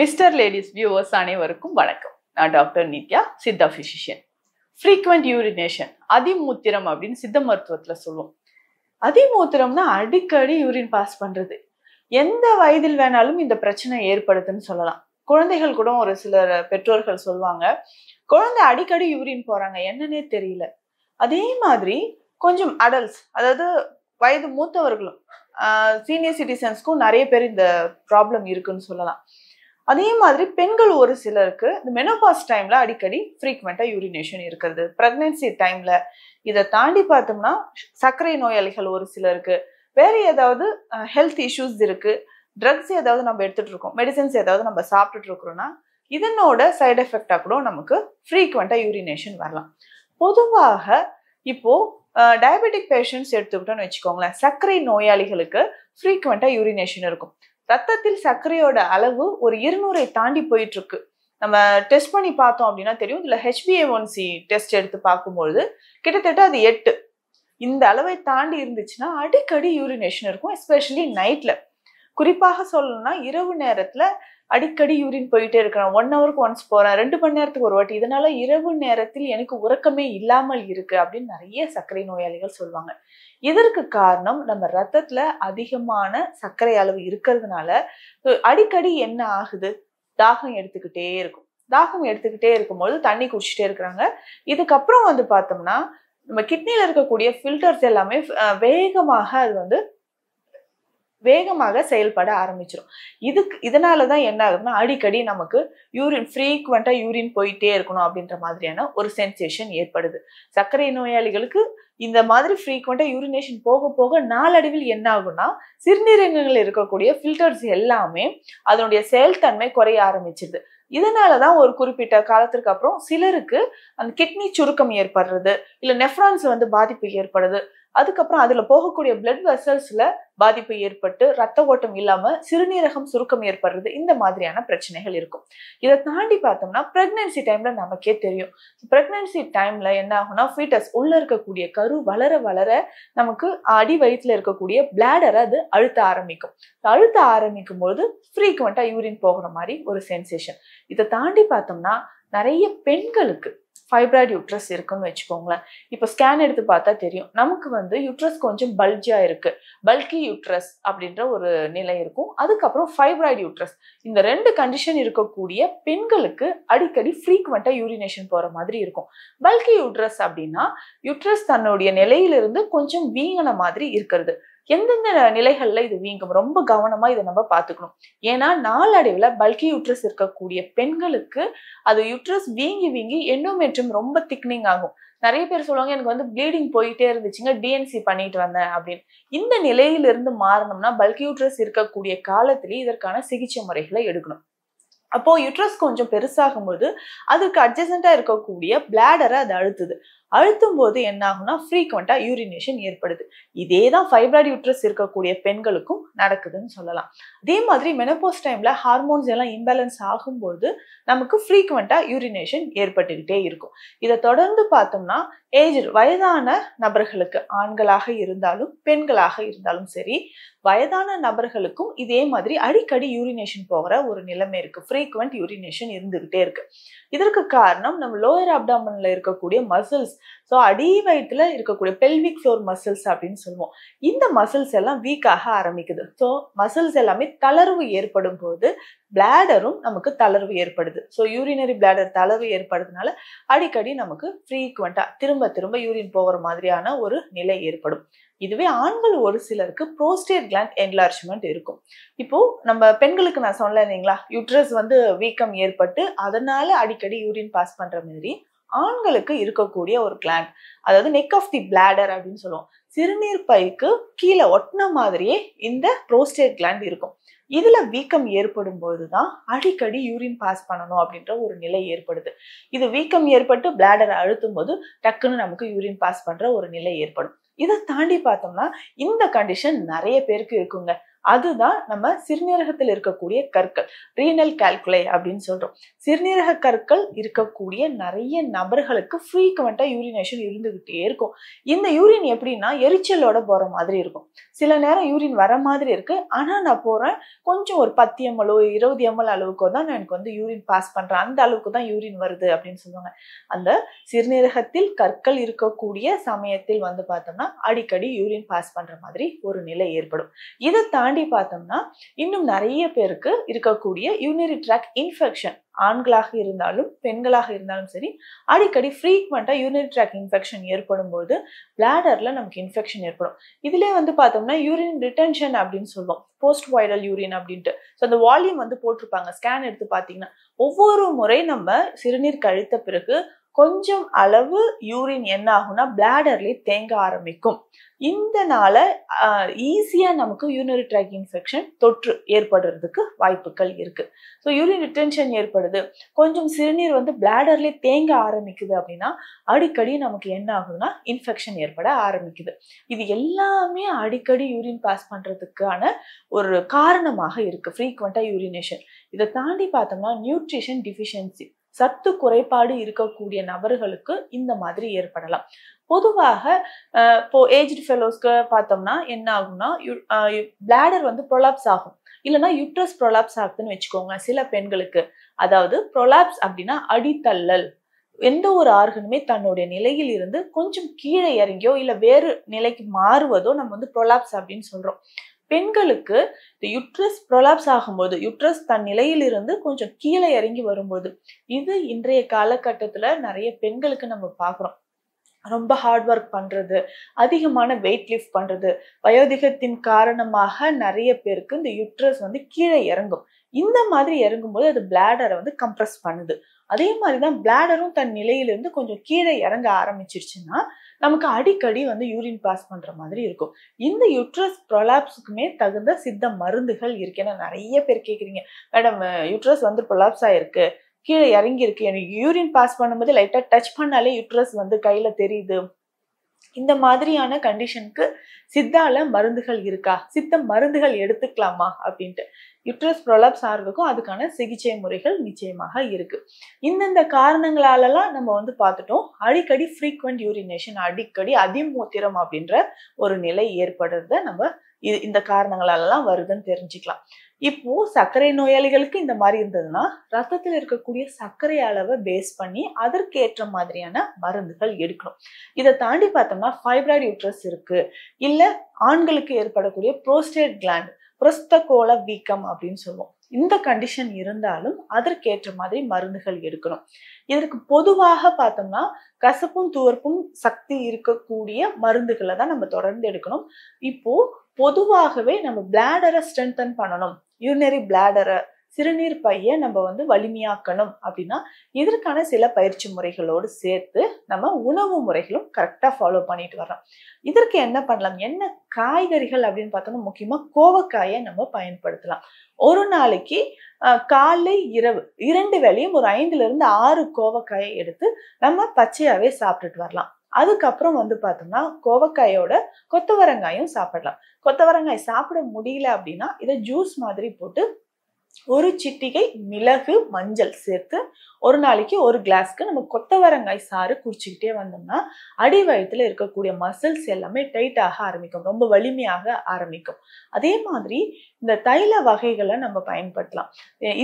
mister ladies viewers அனைவருக்கும் வணக்கம் நான் doctor Nithya Siddha physician frequent urination அதிமூத்திரம் அப்படின்னு சித்த மருத்துவத்தில் சொல்லுவோம் அதிமூத்திரம்னா அடிக்கடி யூரின் பாஸ் பண்ணுறது எந்த வயதில் வேணாலும் இந்த பிரச்சனை ஏற்படுதுன்னு சொல்லலாம் குழந்தைகள் கூட ஒரு சில பெற்றோர்கள் சொல்லுவாங்க குழந்தை அடிக்கடி யூரின் போகிறாங்க என்னன்னே தெரியல அதே மாதிரி கொஞ்சம் அடல்ட்ஸ் அதாவது வயது மூத்தவர்களும் சீனியர் சிட்டிசன்ஸ்க்கும் நிறைய பேர் இந்த ப்ராப்ளம் இருக்குன்னு சொல்லலாம் அதே மாதிரி பெண்கள் ஒரு சிலருக்கு இந்த மெனோபாஸ் டைம்ல அடிக்கடி ஃப்ரீக்வெண்டா யூரினேஷன் இருக்கிறது ப்ரெக்னென்சி டைம்ல இதை தாண்டி பார்த்தோம்னா சர்க்கரை நோயாளிகள் ஒரு சிலருக்கு வேற ஏதாவது ஹெல்த் இஷ்யூஸ் இருக்கு ட்ரக்ஸ் ஏதாவது நம்ம எடுத்துட்டு இருக்கோம் மெடிசன்ஸ் ஏதாவது நம்ம சாப்பிட்டுட்டு இருக்கிறோம்னா இதனோட சைடு எஃபெக்டா கூட நமக்கு ஃப்ரீக்வெண்டா யூரினேஷன் வரலாம் பொதுவாக இப்போ டயபெட்டிக் பேஷண்ட்ஸ் எடுத்துக்கிட்டோம்னு வச்சுக்கோங்களேன் சர்க்கரை நோயாளிகளுக்கு ஃப்ரீக்வெண்டா யூரினேஷன் இருக்கும் ரத்தத்தில் சர்க்கரையோட அளவு ஒரு இருநூறை தாண்டி போயிட்டு இருக்கு நம்ம டெஸ்ட் பண்ணி பார்த்தோம் அப்படின்னா தெரியும் இதுல ஹெச்பிஏ சி டெஸ்ட் எடுத்து பார்க்கும்பொழுது கிட்டத்தட்ட அது எட்டு இந்த அளவை தாண்டி இருந்துச்சுன்னா அடிக்கடி யூரினேஷன் இருக்கும் எஸ்பெஷலி நைட்ல குறிப்பாக சொல்லணும்னா இரவு நேரத்தில் அடிக்கடி யூரின் போயிட்டே இருக்கிறான் ஒன் ஹவருக்கு ஒன்ஸ் போகிறேன் ரெண்டு மணி நேரத்துக்கு ஒரு வாட்டி இதனால இரவு நேரத்தில் எனக்கு உறக்கமே இல்லாமல் இருக்கு அப்படின்னு நிறைய சர்க்கரை நோயாளிகள் சொல்லுவாங்க இதற்கு காரணம் நம்ம ரத்தத்துல அதிகமான சர்க்கரை அளவு இருக்கிறதுனால அடிக்கடி என்ன ஆகுது தாகம் எடுத்துக்கிட்டே இருக்கும் தாகம் எடுத்துக்கிட்டே இருக்கும்போது தண்ணி குடிச்சிட்டே இருக்கிறாங்க இதுக்கப்புறம் வந்து பார்த்தோம்னா நம்ம கிட்னியில் இருக்கக்கூடிய ஃபில்டர்ஸ் எல்லாமே வேகமாக அது வந்து வேகமாக செயல்பட ஆரம்பிச்சிடும் இதுக்கு இதனால தான் என்ன ஆகுதுன்னா அடிக்கடி நமக்கு யூரின் ஃப்ரீக்வெண்ட்டாக யூரின் போயிட்டே இருக்கணும் அப்படின்ற மாதிரியான ஒரு சென்சேஷன் ஏற்படுது சர்க்கரை நோயாளிகளுக்கு இந்த மாதிரி ஃப்ரீக்வெண்ட்டாக யூரினேஷன் போக போக நாளடைவில் என்ன ஆகும்னா சிறுநீரகங்களில் இருக்கக்கூடிய ஃபில்டர்ஸ் எல்லாமே அதனுடைய செயல்தன்மை குறைய ஆரம்பிச்சிருது இதனால தான் ஒரு குறிப்பிட்ட காலத்திற்கு அப்புறம் சிலருக்கு அந்த கிட்னி சுருக்கம் ஏற்படுறது இல்லை நெஃப்ரான்ஸ் வந்து பாதிப்பு ஏற்படுது அதுக்கப்புறம் அதுல போகக்கூடிய பிளட் வெசல்ஸ்ல பாதிப்பு ஏற்பட்டு ரத்த ஓட்டம் இல்லாம சிறுநீரகம் சுருக்கம் ஏற்படுறது இந்த மாதிரியான பிரச்சனைகள் இருக்கும் இதை தாண்டி பார்த்தோம்னா பிரெக்னன்சி டைம்ல நமக்கே தெரியும் பிரெக்னன்சி டைம்ல என்ன ஆகும்னா ஃபீட்டஸ் உள்ள இருக்கக்கூடிய கரு வளர வளர நமக்கு அடி வயிற்றுல இருக்கக்கூடிய பிளாடரை அது அழுத்த ஆரம்பிக்கும் அழுத்த ஆரம்பிக்கும் போது ஃப்ரீக்வெண்டா யூரின் போகிற மாதிரி ஒரு சென்சேஷன் இதை தாண்டி பார்த்தோம்னா நிறைய பெண்களுக்கு ஃபைப்ராய்டு யூட்ரஸ் இருக்குன்னு வச்சுக்கோங்களேன் இப்போ ஸ்கேன் எடுத்து பார்த்தா தெரியும் நமக்கு வந்து யூட்ரஸ் கொஞ்சம் பல்ஜியாக இருக்குது பல்கி யூட்ரஸ் அப்படின்ற ஒரு நிலை இருக்கும் அதுக்கப்புறம் ஃபைப்ராய்டு யூட்ரஸ் இந்த ரெண்டு கண்டிஷன் இருக்கக்கூடிய பெண்களுக்கு அடிக்கடி ஃப்ரீக்வெண்ட்டாக யூரினேஷன் போகிற மாதிரி இருக்கும் பல்கி யூட்ரஸ் அப்படின்னா யூட்ரஸ் தன்னுடைய நிலையிலிருந்து கொஞ்சம் வீங்கின மாதிரி இருக்கிறது எந்தெந்த நிலைகள்ல இது வீங்கும் ரொம்ப கவனமா இதை நம்ம பாத்துக்கணும் ஏன்னா நாளடைவில் பல்கி யூட்ரஸ் இருக்கக்கூடிய பெண்களுக்கு அது யூட்ரஸ் வீங்கி வீங்கி எண்ணும் ஏற்றம் ரொம்ப திக்னிங் ஆகும் நிறைய பேர் சொல்லுவாங்க எனக்கு வந்து ப்ளீடிங் போயிட்டே இருந்துச்சுங்க டிஎன்சி பண்ணிட்டு வந்தேன் அப்படின்னு இந்த நிலையிலிருந்து மாறணும்னா பல்கி யூட்ரஸ் இருக்கக்கூடிய காலத்திலேயே இதற்கான சிகிச்சை முறைகளை எடுக்கணும் அப்போ யுட்ரஸ் கொஞ்சம் பெருசாகும்போது அதுக்கு அட்ஜசண்டா இருக்கக்கூடிய பிளாடரை அது அழுத்துது அழுத்தும் போது என்ன ஆகும்னா ஃப்ரீக்வெண்ட்டாக யூரினேஷன் ஏற்படுது இதே தான் ஃபைப்ராய்டு யூட்ரஸ் இருக்கக்கூடிய பெண்களுக்கும் நடக்குதுன்னு சொல்லலாம் அதே மாதிரி மெனப்போஸ் டைமில் ஹார்மோன்ஸ் எல்லாம் இம்பேலன்ஸ் ஆகும்போது நமக்கு ஃப்ரீக்வெண்ட்டாக யூரினேஷன் ஏற்பட்டுக்கிட்டே இருக்கும் இதை தொடர்ந்து பார்த்தோம்னா ஏஜ் வயதான நபர்களுக்கு ஆண்களாக இருந்தாலும் பெண்களாக இருந்தாலும் சரி வயதான நபர்களுக்கும் இதே மாதிரி அடிக்கடி யூரினேஷன் போகிற ஒரு நிலைமை இருக்குது ஃப்ரீக்வெண்ட் யூரினேஷன் இருந்துக்கிட்டே இருக்குது இதற்கு காரணம் நம்ம லோயர் அப்டாமனில் இருக்கக்கூடிய மசில்ஸ் ஸோ அடி வயிற்றில் இருக்கக்கூடிய பெல்விக் ஃப்ளோர் மசில்ஸ் அப்படின்னு சொல்லுவோம் இந்த மசில்ஸ் எல்லாம் வீக்காக ஆரம்பிக்குது ஸோ மசில்ஸ் எல்லாமே தளர்வு ஏற்படும் போது பிளாடரும் நமக்கு தளர்வு ஏற்படுது ஸோ யூரினரி பிளாடர் தளர்வு ஏற்படுறதுனால அடிக்கடி நமக்கு ஃப்ரீக்வெண்ட்டாக திரும்ப திரும்ப யூரின் போகிற மாதிரியான ஒரு நிலை ஏற்படும் இதுவே ஆண்கள் ஒரு சிலருக்கு ப்ரோஸ்டேட் கிளாண்ட் என்லார்ஜ்மெண்ட் இருக்கும் இப்போ நம்ம பெண்களுக்கு நான் சொன்னேன் இல்லைங்களா யூட்ரஸ் வந்து வீக்கம் ஏற்பட்டு அதனால அடிக்கடி யூரின் பாஸ் பண்ற மாதிரி ஆண்களுக்கு இருக்கக்கூடிய ஒரு கிளாண்ட் அதாவது நெக் ஆஃப் தி பிளாடர் அப்படின்னு சொல்லுவோம் சிறுநீர் பைக்கு கீழே ஒட்டின மாதிரியே இந்த ப்ரோஸ்டேட் கிளாண்ட் இருக்கும் இதுல வீக்கம் ஏற்படும் போதுதான் அடிக்கடி யூரின் பாஸ் பண்ணணும் அப்படின்ற ஒரு நிலை ஏற்படுது இது வீக்கம் ஏற்பட்டு பிளாடர் அழுத்தும் போது டக்குன்னு நமக்கு யூரின் பாஸ் பண்ற ஒரு நிலை ஏற்படும் இதை தாண்டி பார்த்தோம்னா இந்த கண்டிஷன் நிறைய பேருக்கு இருக்குங்க அதுதான் நம்ம சிறுநீரகத்தில் இருக்கக்கூடிய கற்கள் ரீனல் கால்குலை அப்படின்னு சொல்றோம் சிறுநீரக கற்கள் இருக்கக்கூடிய நிறைய நபர்களுக்கு ஃப்ரீக்வெண்ட்டாக யூரினேஷன் இருந்துகிட்டே இருக்கும் இந்த யூரின் எப்படின்னா எரிச்சலோட போற மாதிரி இருக்கும் சில நேரம் யூரின் வர மாதிரி இருக்கு ஆனா நான் போறேன் கொஞ்சம் ஒரு பத்து எம்எல்ஓ இருபது எம்எல் அளவுக்கு தான் நான் எனக்கு வந்து யூரின் பாஸ் பண்றேன் அந்த அளவுக்கு தான் யூரின் வருது அப்படின்னு சொல்லுவாங்க அந்த சிறுநீரகத்தில் கற்கள் இருக்கக்கூடிய சமயத்தில் வந்து பார்த்தோம்னா அடிக்கடி யூரின் பாஸ் பண்ற மாதிரி ஒரு நிலை ஏற்படும் இதை தாண்டி தாண்டி பார்த்தோம்னா இன்னும் நிறைய பேருக்கு இருக்கக்கூடிய யூனரி ட்ராக் இன்ஃபெக்ஷன் ஆண்களாக இருந்தாலும் பெண்களாக இருந்தாலும் சரி அடிக்கடி ஃப்ரீக்வெண்ட்டாக யூரினரி ட்ராக் இன்ஃபெக்ஷன் ஏற்படும் போது பிளாடரில் நமக்கு இன்ஃபெக்ஷன் ஏற்படும் இதிலே வந்து பார்த்தோம்னா யூரின் ரிட்டென்ஷன் அப்படின்னு சொல்லுவோம் போஸ்ட் வைரல் யூரின் அப்படின்ட்டு ஸோ அந்த வால்யூம் வந்து போட்டிருப்பாங்க ஸ்கேன் எடுத்து பார்த்தீங்கன்னா ஒவ்வொரு முறை நம்ம சிறுநீர் கழித்த பிறகு கொஞ்சம் அளவு யூரின் என்ன ஆகும்னா பிளாடர்லேயே தேங்க ஆரம்பிக்கும் இந்தனால ஈஸியாக நமக்கு யூனரி இன்ஃபெக்ஷன் தொற்று ஏற்படுறதுக்கு வாய்ப்புகள் இருக்குது ஸோ யூரின் ரிட்டென்ஷன் ஏற்படுது கொஞ்சம் சிறுநீர் வந்து பிளாடர்லேயே தேங்க ஆரம்பிக்குது அப்படின்னா அடிக்கடி நமக்கு என்ன ஆகுதுன்னா இன்ஃபெக்ஷன் ஏற்பட ஆரம்பிக்குது இது எல்லாமே அடிக்கடி யூரின் பாஸ் பண்ணுறதுக்கான ஒரு காரணமாக இருக்குது ஃப்ரீக்வெண்ட்டாக யூரினேஷன் இதை தாண்டி பார்த்தோம்னா நியூட்ரிஷன் டிஃபிஷியன்சி சத்து குறைபாடு இருக்கக்கூடிய நபர்களுக்கு இந்த மாதிரி ஏற்படலாம் பொதுவாக இப்போ ஏஜ்டு ஃபெலோஸ்க்கு பார்த்தோம்னா என்ன ஆகும்னா பிளாடர் வந்து ப்ரொலாப்ஸ் ஆகும் இல்லைனா யூட்ரஸ் ப்ரொலாப்ஸ் ஆகுதுன்னு வச்சுக்கோங்க சில பெண்களுக்கு அதாவது ப்ரொலாப்ஸ் அப்படின்னா அடித்தள்ளல் எந்த ஒரு ஆர்கனுமே தன்னுடைய நிலையில் இருந்து கொஞ்சம் கீழே இறங்கியோ இல்லை வேறு நிலைக்கு மாறுவதோ நம்ம வந்து ப்ரொலாப்ஸ் அப்படின்னு சொல்கிறோம் பெண்களுக்கு இந்த யுட்ரஸ் ப்ரொலாப்ஸ் ஆகும்போது யுட்ரஸ் தன் நிலையிலிருந்து கொஞ்சம் கீழே இறங்கி வரும்போது இது இன்றைய காலகட்டத்தில் நிறைய பெண்களுக்கு நம்ம பார்க்குறோம் ரொம்ப ஹார்ட் ஒர்க் பண்ணுறது அதிகமான வெயிட் லிஃப்ட் பண்ணுறது வயோதிகத்தின் காரணமாக நிறைய பேருக்கு இந்த யுட்ரஸ் வந்து கீழே இறங்கும் இந்த மாதிரி இறங்கும்போது அது பிளாடரை வந்து கம்ப்ரஸ் பண்ணுது அதே மாதிரி தான் பிளாடரும் தன் நிலையிலிருந்து கொஞ்சம் கீழே இறங்க ஆரம்பிச்சிருச்சுன்னா நமக்கு அடிக்கடி வந்து யூரின் பாஸ் பண்ணுற மாதிரி இருக்கும் இந்த யூட்ரஸ் ப்ரொலாப்ஸுக்குமே தகுந்த சித்த மருந்துகள் இருக்கு ஏன்னா நிறைய பேர் கேட்குறீங்க மேடம் யூட்ரஸ் வந்து ப்ரொலாப்ஸ் ஆகிருக்கு கீழே இறங்கி இருக்கு எனக்கு யூரின் பாஸ் பண்ணும்போது லைட்டாக டச் பண்ணாலே யூட்ரஸ் வந்து கையில் தெரியுது இந்த மாதிரியான கண்டிஷனுக்கு சித்தால மருந்துகள் இருக்கா சித்த மருந்துகள் எடுத்துக்கலாமா அப்படின்ட்டு யுட்ரஸ் ப்ரொலப்ஸ் ஆர்வுக்கும் அதுக்கான சிகிச்சை முறைகள் நிச்சயமாக இருக்கு இந்தந்த காரணங்களாலலாம் நம்ம வந்து பார்த்துட்டோம் அடிக்கடி ஃப்ரீக்வெண்ட் யூரினேஷன் அடிக்கடி அதிமூத்திரம் அப்படின்ற ஒரு நிலை ஏற்படுறத நம்ம இது இந்த காரணங்களாலலாம் வருதுன்னு தெரிஞ்சுக்கலாம் இப்போ சர்க்கரை நோயாளிகளுக்கு இந்த மாதிரி இருந்ததுன்னா ரத்தத்தில் இருக்கக்கூடிய சர்க்கரை அளவை பேஸ் பண்ணி அதற்கேற்ற மாதிரியான மருந்துகள் எடுக்கணும் இதை தாண்டி பார்த்தோம்னா ஃபைப்ராய்டு யூட்ரஸ் இருக்கு இல்லை ஆண்களுக்கு ஏற்படக்கூடிய ப்ரோஸ்டேட் கிளாண்ட் புரஸ்தகோள வீக்கம் அப்படின்னு சொல்லுவோம் இந்த கண்டிஷன் இருந்தாலும் அதற்கேற்ற மாதிரி மருந்துகள் எடுக்கணும் இதற்கு பொதுவாக பார்த்தோம்னா கசப்பும் துவர்ப்பும் சக்தி இருக்கக்கூடிய மருந்துகளை தான் நம்ம தொடர்ந்து எடுக்கணும் இப்போ பொதுவாகவே நம்ம பிளாடரை ஸ்ட்ரென்தன் பண்ணணும் யூரினரி பிளாடரை சிறுநீர் பையை நம்ம வந்து வலிமையாக்கணும் அப்படின்னா இதற்கான சில பயிற்சி முறைகளோடு சேர்த்து நம்ம உணவு முறைகளும் கரெக்டாக ஃபாலோ பண்ணிட்டு வரோம் இதற்கு என்ன பண்ணலாம் என்ன காய்கறிகள் அப்படின்னு பார்த்தோம்னா முக்கியமாக கோவக்காயை நம்ம பயன்படுத்தலாம் ஒரு நாளைக்கு காலை இரவு இரண்டு வேலையும் ஒரு ஐந்துலேருந்து ஆறு கோவக்காயை எடுத்து நம்ம பச்சையாகவே சாப்பிட்டுட்டு வரலாம் அதுக்கப்புறம் வந்து பார்த்தோம்னா கோவக்காயோட கொத்தவரங்காயும் சாப்பிடலாம் கொத்தவரங்காய் சாப்பிட முடியல அப்படின்னா இதை ஜூஸ் மாதிரி போட்டு ஒரு சிட்டிகை மிளகு மஞ்சள் சேர்த்து ஒரு நாளைக்கு ஒரு கிளாஸ்க்கு நம்ம கொத்தவரங்காய் சாறு குடிச்சுக்கிட்டே வந்தோம்னா அடி வயிற்றுல இருக்கக்கூடிய மசில்ஸ் எல்லாமே டைட் ஆக ஆரம்பிக்கும் ரொம்ப வலிமையாக ஆரம்பிக்கும் அதே மாதிரி இந்த தைல வகைகளை நம்ம பயன்படுத்தலாம்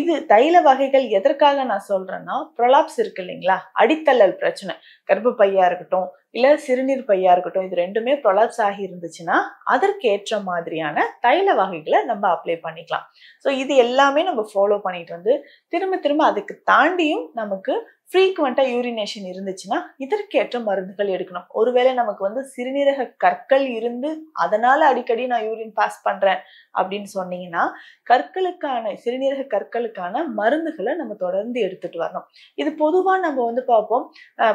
இது தைல வகைகள் எதற்காக நான் சொல்றேன்னா ப்ரொலாப்ஸ் இருக்கு இல்லைங்களா அடித்தள்ளல் பிரச்சனை கர்ப்பப்பையா இருக்கட்டும் இல்லை சிறுநீர் பையாக இருக்கட்டும் இது ரெண்டுமே ப்ரொலாப்ஸ் ஆகி இருந்துச்சுன்னா அதற்கேற்ற மாதிரியான தைல வகைகளை நம்ம அப்ளை பண்ணிக்கலாம் ஸோ இது எல்லாமே நம்ம ஃபாலோ பண்ணிட்டு வந்து திரும்ப திரும்ப அதுக்கு தாண்டியும் நமக்கு ஃப்ரீக்குவெண்ட்டாக யூரினேஷன் இருந்துச்சுன்னா இதற்கேற்ற மருந்துகள் எடுக்கணும் ஒருவேளை நமக்கு வந்து சிறுநீரக கற்கள் இருந்து அதனால் அடிக்கடி நான் யூரின் பாஸ் பண்ணுறேன் அப்படின்னு சொன்னீங்கன்னா கற்களுக்கான சிறுநீரக கற்களுக்கான மருந்துகளை நம்ம தொடர்ந்து எடுத்துகிட்டு வரணும் இது பொதுவாக நம்ம வந்து பார்ப்போம்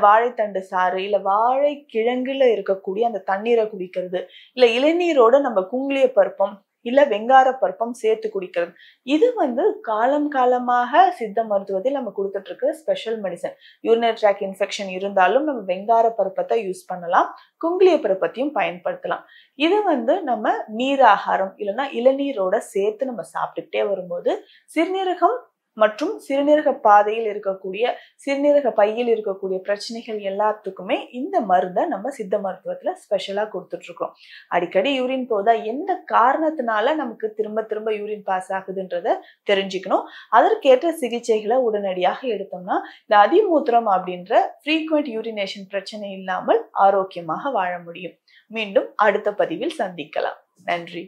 வாழைத்தண்டு சாறு இல்லை வாழை கிழங்கில் இருக்கக்கூடிய அந்த தண்ணீரை குடிக்கிறது இல்லை இளநீரோட நம்ம குங்கிலிய பருப்பம் இல்ல வெங்கார பருப்பம் சேர்த்து குடிக்கிறது இது வந்து காலம் காலமாக சித்த மருத்துவத்தில் நம்ம கொடுத்துட்டு இருக்க special medicine urinary tract infection இருந்தாலும் நம்ம வெங்கார பருப்பத்தை யூஸ் பண்ணலாம் குங்கிலிய பருப்பத்தையும் பயன்படுத்தலாம் இது வந்து நம்ம நீர் ஆகாரம் இல்லைன்னா இளநீரோட சேர்த்து நம்ம சாப்பிட்டுக்கிட்டே வரும்போது சிறுநீரகம் மற்றும் சிறுநீரக பாதையில் இருக்கக்கூடிய சிறுநீரக பையில் இருக்கக்கூடிய பிரச்சனைகள் எல்லாத்துக்குமே இந்த மருந்தை நம்ம சித்த மருத்துவத்தில் ஸ்பெஷலாக கொடுத்துட்ருக்கோம் அடிக்கடி யூரின் போதா எந்த காரணத்தினால நமக்கு திரும்ப திரும்ப யூரின் பாஸ் ஆகுதுன்றத தெரிஞ்சுக்கணும் அதற்கேற்ற சிகிச்சைகளை உடனடியாக எடுத்தோம்னா இந்த அதிமூத்திரம் அப்படின்ற ஃப்ரீக்வெண்ட் யூரினேஷன் பிரச்சனை இல்லாமல் ஆரோக்கியமாக வாழ முடியும் மீண்டும் அடுத்த பதிவில் சந்திக்கலாம் நன்றி